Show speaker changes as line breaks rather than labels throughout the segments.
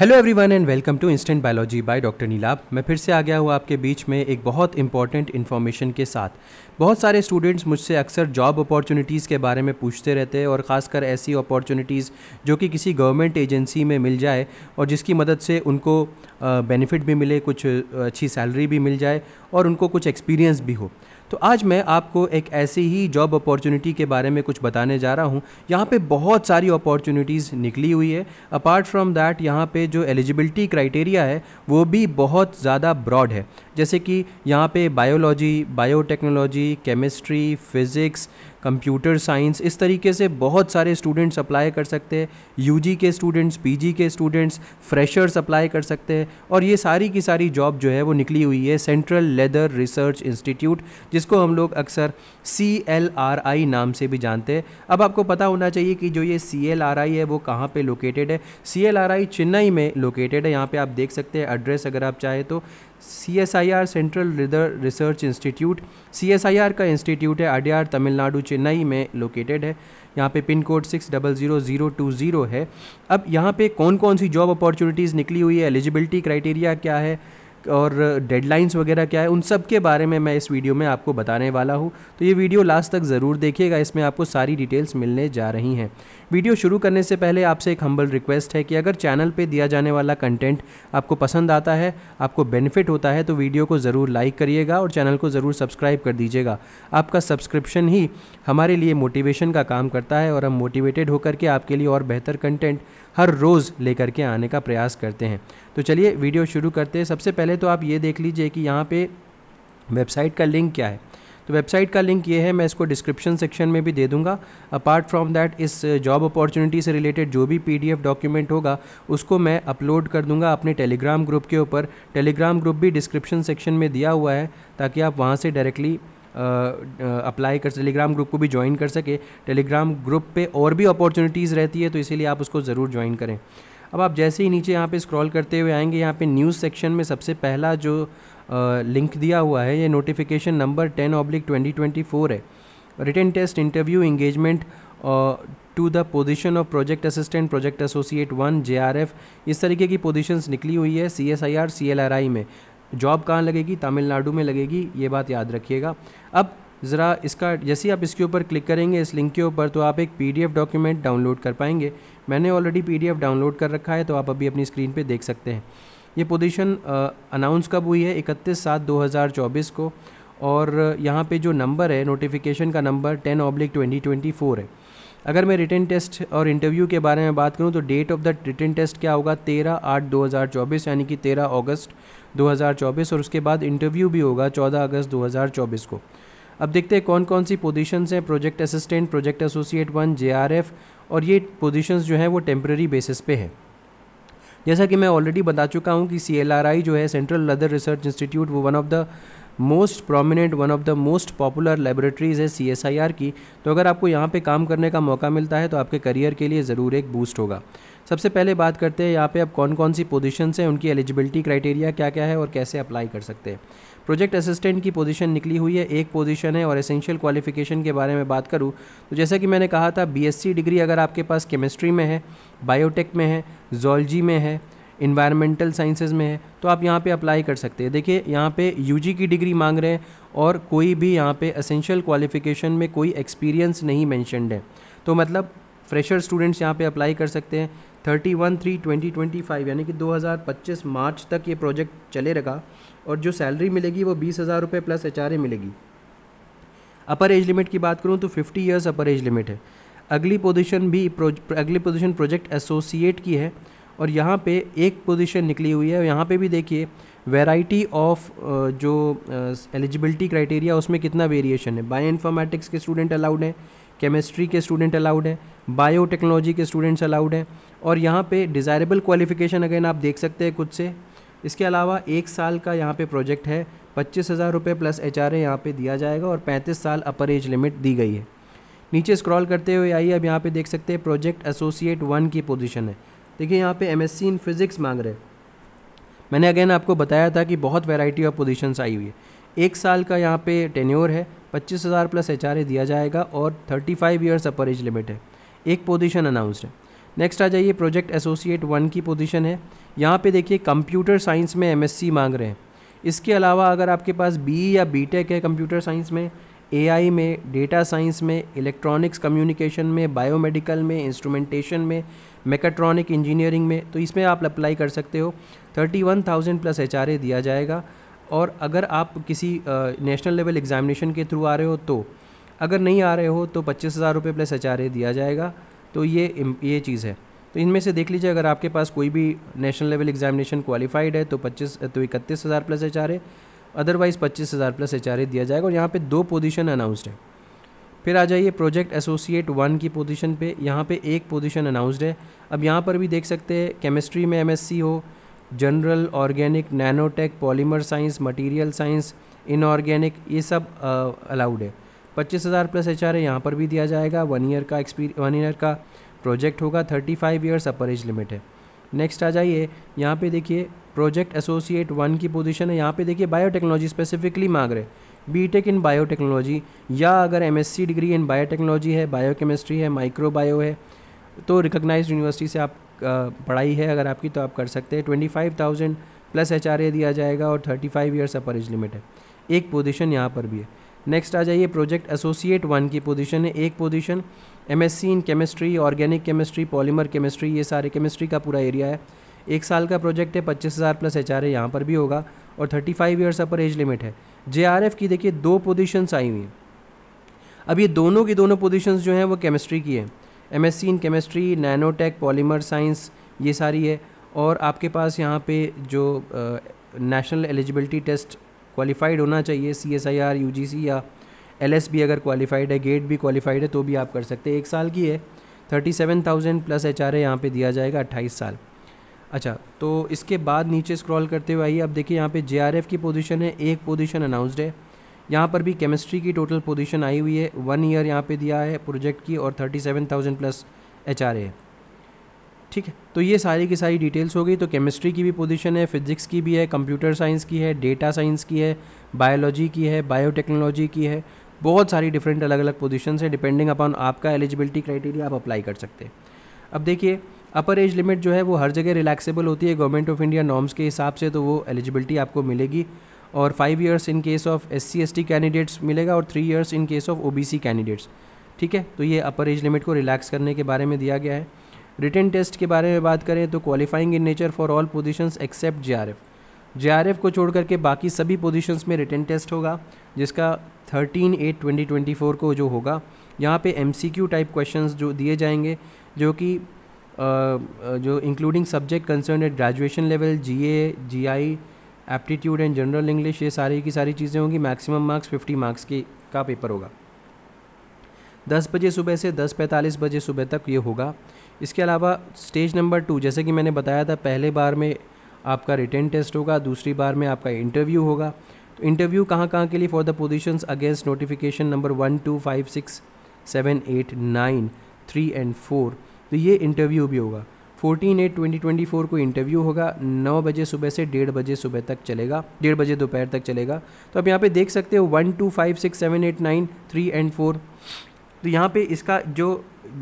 hello everyone and welcome to instant biology by doctor Neelab मैं फिर से आ गया हूँ आपके बीच में एक बहुत इंपॉर्टेंट इन्फॉर्मेशन के साथ बहुत सारे स्टूडेंट्स मुझसे अक्सर जॉब अपॉर्चुनिटीज़ के बारे में पूछते रहते हैं और ख़ासकर ऐसी अपॉर्चुनिटीज़ जो कि किसी गवर्नमेंट एजेंसी में मिल जाए और जिसकी मदद से उनको बेनिफिट भी मिले कुछ अच्छी सैलरी भी मिल जाए और उनको कुछ एक्सपीरियंस भी हो तो आज मैं आपको एक ऐसी ही जॉब अपॉर्चुनिटी के बारे में कुछ बताने जा रहा हूँ यहाँ पे बहुत सारी अपॉर्चुनिटीज़ निकली हुई है अपार्ट फ्रॉम दैट यहाँ पे जो एलिजिबिलिटी क्राइटेरिया है वो भी बहुत ज़्यादा ब्रॉड है जैसे कि यहाँ पे biology biotechnology chemistry physics computer science इस तरीके से बहुत सारे स्टूडेंट्स अप्लाई कर सकते हैं यूजी के स्टूडेंट्स पीजी के स्टूडेंट्स फ्रेशर्स अप्लाई कर सकते हैं और ये सारी की सारी जॉब जो है वो निकली हुई है सेंट्रल लेदर रिसर्च इंस्टीट्यूट जिसको हम लोग अक्सर सी एल आर आई नाम से भी जानते हैं अब आपको पता होना चाहिए कि जो ये सी एल आर आई है वो कहाँ पर लोकेटेड है C L R I Chennai में लोकेटेड है यहाँ पर आप देख सकते हैं एड्रेस अगर आप चाहें तो C S I R central research institute C S I R का इंस्टीट्यूट है अडियार तमिलनाडु चेन्नई में लोकेटेड है यहाँ पे pin code six double zero zero two zero है अब यहाँ पे कौन कौन सी जॉब अपॉर्चुनिटीज़ निकली हुई है एलिजिबिलिटी क्राइटेरिया क्या है और डेडलाइंस वगैरह क्या है उन सब के बारे में मैं इस वीडियो में आपको बताने वाला हूँ तो ये वीडियो लास्ट तक ज़रूर देखिएगा इसमें आपको सारी डिटेल्स मिलने जा रही हैं वीडियो शुरू करने से पहले आपसे एक हम्बल रिक्वेस्ट है कि अगर चैनल पर दिया जाने वाला कंटेंट आपको पसंद आता है आपको बेनिफिट होता है तो वीडियो को ज़रूर लाइक करिएगा और चैनल को ज़रूर सब्सक्राइब कर दीजिएगा आपका सब्सक्रिप्शन ही हमारे लिए मोटिवेशन का काम करता है और हम मोटिवेटेड होकर के आपके लिए और बेहतर कंटेंट हर रोज़ लेकर के आने का प्रयास करते हैं तो चलिए वीडियो शुरू करते हैं सबसे पहले तो आप ये देख लीजिए कि यहाँ पे वेबसाइट का लिंक क्या है तो वेबसाइट का लिंक ये है मैं इसको डिस्क्रिप्शन सेक्शन में भी दे दूंगा अपार्ट फ्रॉम दैट इस जॉब अपॉर्चुनिटी से रिलेटेड जो भी पीडीएफ डॉक्यूमेंट होगा उसको मैं अपलोड कर दूंगा अपने टेलीग्राम ग्रुप के ऊपर टेलीग्राम ग्रुप भी डिस्क्रिप्शन सेक्शन में दिया हुआ है ताकि आप वहाँ से डायरेक्टली अप्लाई कर टेलीग्राम ग्रुप को भी ज्वाइन कर सके टेलीग्राम ग्रुप पे और भी अपॉर्चुनिटीज़ रहती है तो इसीलिए आप उसको ज़रूर ज्वाइन करें अब आप जैसे ही नीचे यहाँ पे स्क्रॉल करते हुए आएंगे यहाँ पे न्यूज़ सेक्शन में सबसे पहला जो आ, लिंक दिया हुआ है ये notification number ten oblique twenty twenty four है written test interview engagement to the position of project assistant project associate one J इस तरीके की पोजीशंस निकली हुई है C S I R C L R I में जॉब कहाँ लगेगी तमिलनाडु में लगेगी ये बात याद रखिएगा अब ज़रा इसका जैसे आप इसके ऊपर क्लिक करेंगे इस लिंक के ऊपर तो आप एक पीडीएफ डॉक्यूमेंट डाउनलोड कर पाएंगे मैंने ऑलरेडी पीडीएफ डाउनलोड कर रखा है तो आप अभी अपनी स्क्रीन पे देख सकते हैं ये पोजीशन अनाउंस कब हुई है इकतीस सात 2024 को और यहाँ पे जो नंबर है नोटिफिकेशन का number ten oblique twenty twenty four है अगर मैं रिटर्न टेस्ट और इंटरव्यू के बारे में बात करूँ तो date of the written test क्या होगा तेरह आठ दो हज़ार चौबीस यानी कि तेरह अगस्त दो हज़ार चौबीस और उसके बाद इंटरव्यू भी होगा चौदह अगस्त दो हज़ार चौबीस को अब देखते हैं कौन कौन सी पोजीशंस हैं project assistant project associate one J और ये पोजिशन जो हैं वो टेम्प्रेरी बेसिस पे हैं जैसा कि मैं ऑलरेडी बता चुका हूँ कि सी जो है सेंट्रल लदर रिसर्च इंस्टीट्यूट वो one of the most prominent one of the most popular laboratories है सी की तो अगर आपको यहाँ पे काम करने का मौका मिलता है तो आपके करियर के लिए ज़रूर एक बूस्ट होगा सबसे पहले बात करते हैं यहाँ पे आप कौन कौन सी पोजीशन हैं उनकी एलिजिबिलिटी क्राइटेरिया क्या क्या है और कैसे अप्लाई कर सकते हैं प्रोजेक्ट असिस्टेंट की पोजीशन निकली हुई है एक पोजीशन है और एसेंशियल क्वालिफिकेशन के बारे में बात करूँ तो जैसा कि मैंने कहा था बीएससी डिग्री अगर आपके पास केमिस्ट्री में है बायोटेक में है जोलॉजी में है इन्वायरमेंटल साइंसेज में है तो आप यहाँ पे अप्लाई कर सकते हैं देखिए यहाँ पे यूजी की डिग्री मांग रहे हैं और कोई भी यहाँ पे असेंशियल क्वालिफिकेशन में कोई एक्सपीरियंस नहीं मैंशनड है तो मतलब फ्रेशर स्टूडेंट्स यहाँ पे अप्लाई कर सकते हैं thirty one three twenty twenty five यानी कि दो हज़ार पच्चीस मार्च तक ये प्रोजेक्ट चले चलेगा और जो सैलरी मिलेगी वो बीस हज़ार रुपये प्लस एच मिलेगी अपर एज लिमिट की बात करूँ तो fifty years upper age limit है अगली पोजीशन भी अगली पोजीशन प्रोजेक्ट एसोसिएट की है और यहाँ पे एक पोजीशन निकली हुई है यहाँ पे भी देखिए वेराइटी ऑफ जो एलिजिबिलिटी क्राइटेरिया उसमें कितना वेरिएशन है बायो इन्फॉर्मेटिक्स के स्टूडेंट अलाउड हैं केमिस्ट्री के स्टूडेंट अलाउड हैं बायो टेक्नोलॉजी के स्टूडेंट्स अलाउड हैं और यहाँ पे डिज़ायरेबल क्वालिफिकेशन अगेन आप देख सकते हैं खुद से इसके अलावा एक साल का यहाँ पे प्रोजेक्ट है पच्चीस हज़ार रुपये प्लस एच आर ए यहाँ पर दिया जाएगा और पैंतीस साल अपर एज लिमिट दी गई है नीचे स्क्रॉल करते हुए आइए अब यहाँ पे देख सकते हैं प्रोजेक्ट एसोसिएट वन की पोजीशन है देखिए यहाँ पे एम इन फिज़िक्स मांग रहे मैंने अगेन आपको बताया था कि बहुत वैरायटी ऑफ पोजीशंस आई हुई है एक साल का यहाँ पे टेन्योर है पच्चीस हज़ार प्लस एच दिया जाएगा और thirty five years upper age limit है एक पोजीशन अनाउंस है नेक्स्ट आ जाइए प्रोजेक्ट एसोसिएट वन की पोजीशन है यहाँ पे देखिए कंप्यूटर साइंस में एम मांग रहे हैं इसके अलावा अगर आपके पास बी e या बी है कंप्यूटर साइंस में ए में डेटा साइंस में इलेक्ट्रॉनिक्स कम्युनिकेशन में बायोमेडिकल में इंस्ट्रूमेंटेशन में मेकाट्रॉनिक इंजीनियरिंग में तो इसमें आप अप्लाई कर सकते हो thirty one thousand plus H दिया जाएगा और अगर आप किसी नेशनल लेवल एग्जामिनेशन के थ्रू आ रहे हो तो अगर नहीं आ रहे हो तो पच्चीस हज़ार रुपये प्लस एच दिया जाएगा तो ये ये चीज़ है तो इनमें से देख लीजिए अगर आपके पास कोई भी नेशनल लेवल एग्जामिनेशन क्वालिफाइड है तो पच्चीस तो इकतीस हज़ार प्लस एच अदरवाइज़ पच्चीस हज़ार प्लस एच दिया जाएगा और यहाँ पे दो पोजीशन अनाउंसड है फिर आ जाइए प्रोजेक्ट एसोसिएट वन की पोजीशन पे यहाँ पे एक पोजीशन अनाउंसड है अब यहाँ पर भी देख सकते हैं केमिस्ट्री में एमएससी हो general organic nanotech polymer science material science inorganic ये सब अलाउड है पच्चीस हज़ार प्लस एच आर यहाँ पर भी दिया जाएगा वन ईयर का एक्सपीर वन ईयर का प्रोजेक्ट होगा thirty five years upper age limit है नेक्स्ट आ जाइए यहाँ पे देखिए प्रोजेक्ट एसोसिएट वन की पोजीशन है यहाँ पे देखिए बायोटेक्नोलॉजी स्पेसिफिकली मांग रहे हैं बीटेक इन बायोटेक्नोलॉजी या अगर एमएससी डिग्री इन बायोटेक्नोलॉजी है बायोकेमिस्ट्री है माइक्रोबायो है तो रिकोगनाइज यूनिवर्सिटी से आप पढ़ाई है अगर आपकी तो आप कर सकते हैं twenty five thousand plus H दिया जाएगा और thirty five years upper age limit है एक पोजीशन यहाँ पर भी है नेक्स्ट आ जाइए प्रोजेक्ट एसोसिएट वन की पोजीशन है एक position MSc in chemistry organic chemistry polymer chemistry ये सारे केमिस्ट्री का पूरा एरिया है एक साल का प्रोजेक्ट है पच्चीस हज़ार प्लस एच आर यहाँ पर भी होगा और thirty five years upper age limit है जे की देखिए दो पोजीशंस आई हुई हैं अब ये दोनों की दोनों पोजीशंस जो हैं वो केमिस्ट्री की है M in chemistry nanotech polymer science ये सारी है और आपके पास यहाँ पे जो नेशनल एलिजिबिलिटी टेस्ट क्वालिफाइड होना चाहिए C S I R U G C या एल एस बी अगर क्वालिफाइड है गेट भी क्वालिफाइड है तो भी आप कर सकते हैं एक साल की है thirty seven thousand plus H R यहाँ पर दिया जाएगा अट्ठाईस साल अच्छा तो इसके बाद नीचे स्क्रॉल करते हुए आइए आप देखिए यहाँ पे जे की पोजीशन है एक पोजीशन अनाउंसड है यहाँ पर भी केमिस्ट्री की टोटल पोजीशन आई हुई है वन ईयर यहाँ पे दिया है प्रोजेक्ट की और thirty seven thousand plus H R है ठीक है तो ये सारी की सारी डिटेल्स हो गई तो केमिस्ट्री की भी पोजीशन है फिजिक्स की भी है कंप्यूटर साइंस की है डेटा साइंस की है बायोलॉजी की है बायोटेक्नोलॉजी की है बहुत सारी डिफरेंट अलग अलग पोजिशन है डिपेंडिंग अपॉन आपका एलिजिबिलिटी क्राइटेरिया आप अप्लाई कर सकते हैं अब देखिए अपर एज लिमिट जो है वो हर जगह रिलैक्सेबल होती है गवर्नमेंट ऑफ इंडिया नॉर्म्स के हिसाब से तो वो एलिजिबिलिटी आपको मिलेगी और five years in case of S C S T candidates मिलेगा और three years in case of O B C candidates ठीक है तो ये अपर एज लिमिट को रिलैक्स करने के बारे में दिया गया है रिटर्न टेस्ट के बारे में बात करें तो qualifying in nature for all position except J J R F R F को छोड़ करके बाकी सभी पोजिशन में रिटर्न टेस्ट होगा जिसका thirteen eight twenty twenty four को जो होगा यहाँ पे M C Q type question जो दिए जाएंगे जो कि जो including subject concern at graduation level G A G I aptitude and general English ये सारी की सारी चीज़ें होंगी मैक्सिमम मार्क्स फिफ्टी मार्क्स की का पेपर होगा दस बजे सुबह से दस पैंतालीस बजे सुबह तक ये होगा इसके अलावा स्टेज नंबर टू जैसे कि मैंने बताया था पहले बार में आपका रिटर्न टेस्ट होगा दूसरी बार में आपका इंटरव्यू होगा तो इंटरव्यू कहाँ कहाँ के लिए for the positions against notification number one two five six seven eight nine three and four तो ये इंटरव्यू भी होगा fourteen eight twenty twenty four को इंटरव्यू होगा नौ बजे सुबह से डेढ़ बजे सुबह तक चलेगा डेढ़ बजे दोपहर तक चलेगा तो आप यहाँ पे देख सकते हो one two five six seven eight nine three and four तो यहाँ पे इसका जो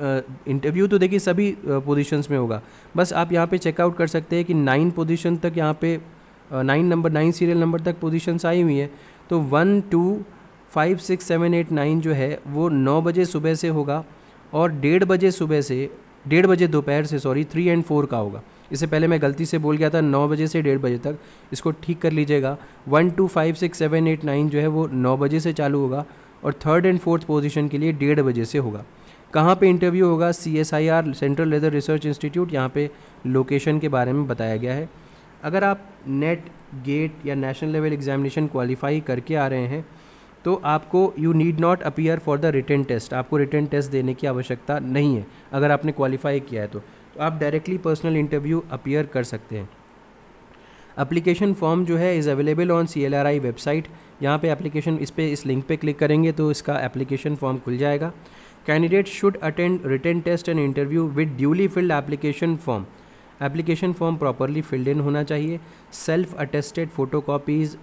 इंटरव्यू तो देखिए सभी पोजीशंस में होगा बस आप यहाँ पे चेकआउट कर सकते हैं कि नाइन पोजीशन तक यहाँ पे nine number nine serial number तक पोजीशंस आई हुई हैं तो one two five six seven eight nine जो है वो नौ बजे सुबह से होगा और डेढ़ बजे सुबह से डेढ़ बजे दोपहर से सॉरी थ्री एंड फोर का होगा इससे पहले मैं गलती से बोल गया था नौ बजे से डेढ़ बजे तक इसको ठीक कर लीजिएगा one two five six seven eight nine जो है वो नौ बजे से चालू होगा और थर्ड एंड फोर्थ पोजीशन के लिए डेढ़ बजे से होगा कहाँ पे इंटरव्यू होगा C S I R central leather research institute यहाँ पे लोकेशन के बारे में बताया गया है अगर आप नेट गेट या नेशनल लेवल एग्जामिनेशन क्वालिफाई करके आ रहे हैं तो आपको you need not appear for the written test आपको रिटर्न टेस्ट देने की आवश्यकता नहीं है अगर आपने क्वालिफाई किया है तो, तो आप डायरेक्टली पर्सनल इंटरव्यू अपीयर कर सकते हैं अप्लीकेशन फॉर्म जो है is available on C L R I website यहाँ पे एप्लीकेशन इस पर इस लिंक पे क्लिक करेंगे तो इसका एप्लीकेशन फॉर्म खुल जाएगा candidate should attend written test and interview with duly filled application form application form properly filled in होना चाहिए self attested photocopies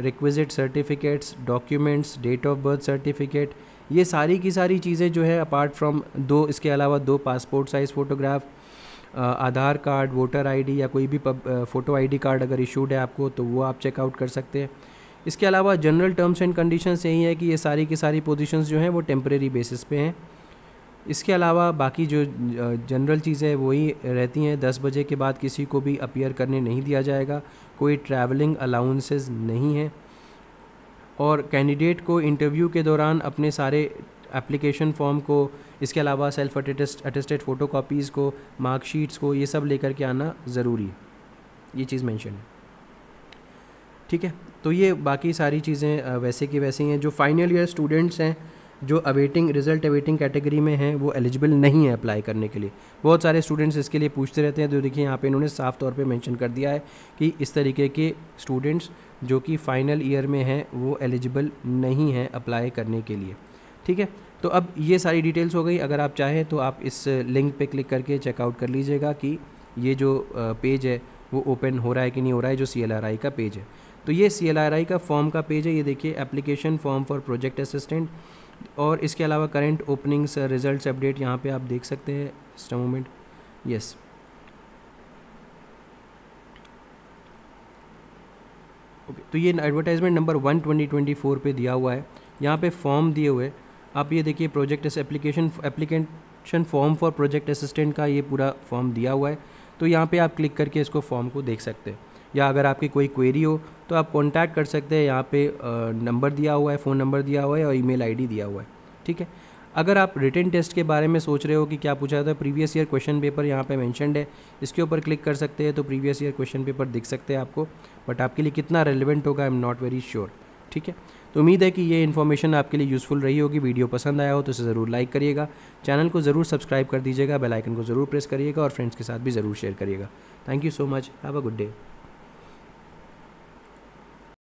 requisite certificates documents date of birth certificate ये सारी की सारी चीज़ें जो है अपार्ट फ्रॉम दो इसके अलावा दो passport size photograph Aadhaar card voter ID या कोई भी फ़ोटो आईडी कार्ड अगर इशूड है आपको तो वो आप चेकआउट कर सकते हैं इसके अलावा जनरल टर्म्स एंड कंडीशन यही है कि ये सारी की सारी पोजीशंस जो हैं वो टेम्प्रेरी बेसिस पे हैं इसके अलावा बाकी जो जनरल चीज़ें वही रहती हैं दस बजे के बाद किसी को भी अपियर करने नहीं दिया जाएगा कोई ट्रैवलिंग अलाउंसेस नहीं हैं और कैंडिडेट को इंटरव्यू के दौरान अपने सारे एप्लीकेशन फॉर्म को इसके अलावा self attest attested photocopies को मार्कशीट्स को ये सब लेकर के आना ज़रूरी है ये चीज़ मैंशन है ठीक है तो ये बाकी सारी चीज़ें वैसे की वैसे ही हैं जो फाइनल ईयर स्टूडेंट्स हैं जो अवेटिंग रिजल्ट अवेटिंग कैटेगरी में हैं वो एलिजिबल नहीं है अप्लाई करने के लिए बहुत सारे स्टूडेंट्स इसके लिए पूछते रहते हैं तो देखिए यहाँ पे इन्होंने साफ तौर पे मेंशन कर दिया है कि इस तरीके के स्टूडेंट्स जो कि फ़ाइनल ईयर में हैं वो एलिजिबल नहीं हैं अप्लाई करने के लिए ठीक है तो अब ये सारी डिटेल्स हो गई अगर आप चाहें तो आप इस लिंक पर क्लिक करके चेकआउट कर लीजिएगा कि ये जो पेज है वो ओपन हो रहा है कि नहीं हो रहा है जो सी का पेज है तो ये सी का फॉर्म का पेज है ये देखिए application form for project assistant और इसके अलावा करंट ओपनिंग्स रिजल्ट्स अपडेट यहाँ पे आप देख सकते हैं इस मोमेंट यस ओके तो ये advertisement number one twenty twenty four पर दिया हुआ है यहाँ पे फॉर्म दिए हुए आप ये देखिए project application application form for project assistant का ये पूरा फॉर्म दिया हुआ है तो यहाँ पे आप क्लिक करके इसको फॉर्म को देख सकते हैं या अगर आपकी कोई क्वेरी हो तो आप कॉन्टैक्ट कर सकते हैं यहाँ पे नंबर दिया हुआ है फ़ोन नंबर दिया हुआ है और ईमेल आईडी दिया हुआ है ठीक है अगर आप रिटर्न टेस्ट के बारे में सोच रहे हो कि क्या पूछा था प्रीवियस ईयर क्वेश्चन पेपर यहाँ पे मैंशनड है इसके ऊपर क्लिक कर सकते हैं तो प्रीवियस ईयर क्वेश्चन पेपर दिख सकते हैं आपको बट आपके लिए कितना रेलिवेंट होगा I am not very sure ठीक है तो उम्मीद है कि ये इन्फॉर्मेशन आपके लिए यूज़फुल रही होगी वीडियो पसंद आया हो तो इसे ज़रूर लाइक करिएगा चैनल को ज़रूर सब्सक्राइब कर दीजिएगा बेलाइकन को ज़रूर प्रेस करिएगा और फ्रेंड्स के साथ भी ज़रूर शेयर करिएगा thank you so much have a good day